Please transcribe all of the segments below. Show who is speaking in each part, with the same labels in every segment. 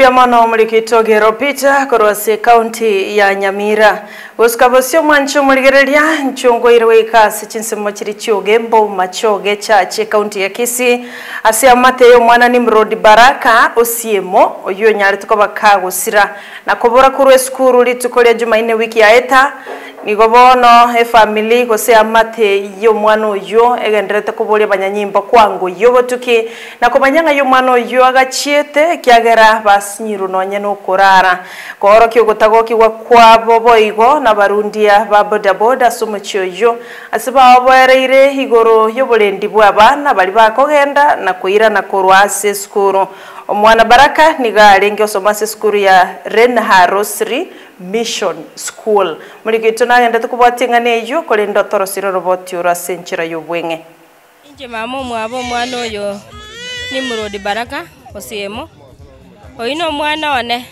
Speaker 1: byamwana omulikiti ogeropita korwasi ekaunti ya nyamira usikavosio mwancho nchungu nchongoirwe ikasi chinsimo chiri chioge mbouma choge chachi ekaunti ya kisi ase amateyo ni mrodi baraka osiemo oyo onyare tukobakagusira nakobora korwa esukuru rituko ria jumaine wiki ya eta nigobono efamili gose amate yomwana oyo egenderete koboria banyanyimbo kwango botuke na komanyang'a yomwana oyo agachiete kiagera basinyiru nonye nokorara koro kwa kwabo boigo na barundia ba bodaboda ase omochio oyo ase baoboereire igoro yoborendi bwa bana bali bakogenda na kuira na korwa ase esukuru omwana baraka nigalenga osomase sukuru ya renha rosary mission school murigeto nagenda tukubwating'ana eywo kore ndotorosire oroboti orwa ase enchera yobweng'e
Speaker 2: inche mama omwabo omwana oyo ni murodi baraka osiemo oyi na omwana one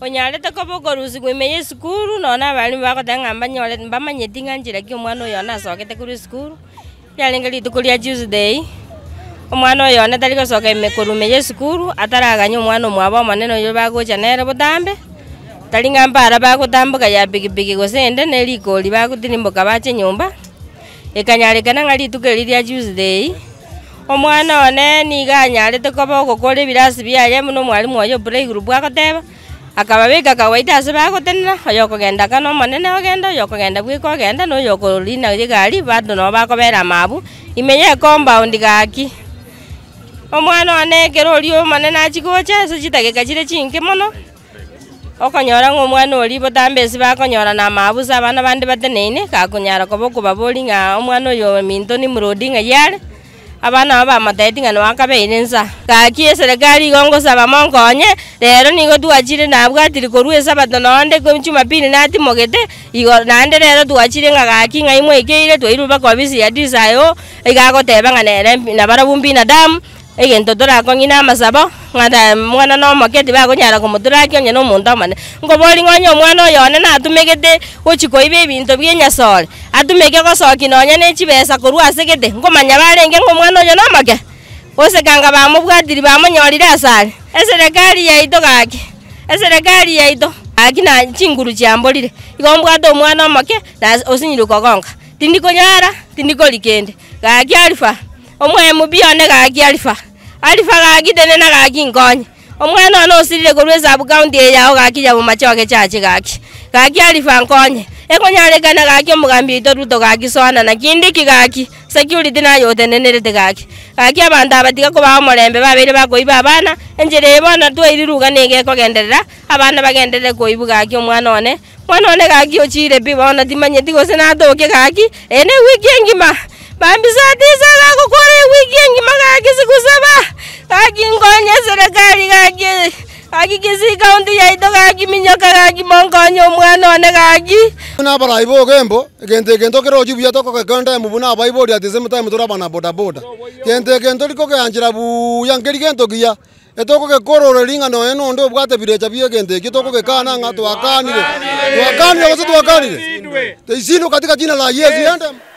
Speaker 2: onyarete kobogorusi gwimeye esukuru nona abarimu bagotang'amba nyore mbamanyeti ng'a nchira ki omwana oyo ona asokete korwa esukuru riarenge rituko ria tuesday omwana oyo ne tari gocoka emekorume ya esukuru ataraganya omwana omwabo omonene oyo bagocha nere botambe tari ng'a mbara bagotamboka ya bigibigi gose ende ne rikori bagotirimboka bache nyomba ekanyarekana ng'a rituko eri ria tuesday omwana one niga anyarete koba ogokora ebirasi biaye buna omwarimu oyo buraiguru bwagoteba akababiga kawaida ase bagotenera oyo okogenda kana omonene ogenda oyo okogenda bwika ogenda noyo okorina egari bando no bakobera mabu imenye compound gaki omwana wanekera oria omane nachigwa jesu chitagika chire chingi mono okonyora ng'a omwana oria botambesi bakonyora na mabusa abana bande bateneine gakonyara koba okobabori ng'a omwana oyo minto ni murodi ng'a yare abana aba bamateti ng'a nwakabeire nsa gaki eserekari igo ngosaba monkonye rero nigo twachire nabwatiri korwa esabato nonde chumapili natimogete igo naende rero twachire ng'a gaki ng'a imwekeire twairwe bakobisi yadisayo igaagoteba ng'a nere nabara na damu egento torang'ong'ina amasabo ng'ata mwana na omaketi bakonyara komotorakia onye na omonto omane nkobori ng'onya omwana oyo one natumegete gochi koiba ebinto bia enyasore atumeke gosoki nonya na echibesa korwa ase gete nkomanya barenge ng'omwana oyo nomake gosekanga bamobwatiri bamonyorire asare eserekari yaito gaki eserekari yaito aki na chinguru chiamborire igo mbwata omwana omake na osinyire kogonka tindikonyara tindikorikende gaki arifa mubi bione gaki alifa agide nena gaki ngonye omwana ono osirire kulweza abugaundi eyao gakiya bumachoge chachi gaki gaki alifa nkonye ekonyalekana gaki omugambi ito ruto gaki soana na kindiki gaki security nayo otenenerete gaki gaki abanto abatiga kobao omorembe babeire bakoiba abana enjera ebona twairi ruga niga ekogenderera abana bagenderere koibu gaki omwana one mwana one gaki ochire pi bona timanyeti gose natoke gaki ene wiki engima bambisa tisa gakokora ewiki kesi kaunti yaitogaagi minyokagaagi mongonyo omwana onegagi
Speaker 1: nabaraibo ogembo egento egento keroji buya tokogekondemu buna abaibori at the same time tora bana bodaboda gento egento rikogeanchera buya ngeri gento giya etokogekorora ering'ano eno onde obwate birecha bia egento ekio tokogekanang'a twakanire twakanire gose twakanire teisino katika jina la yesu yendemu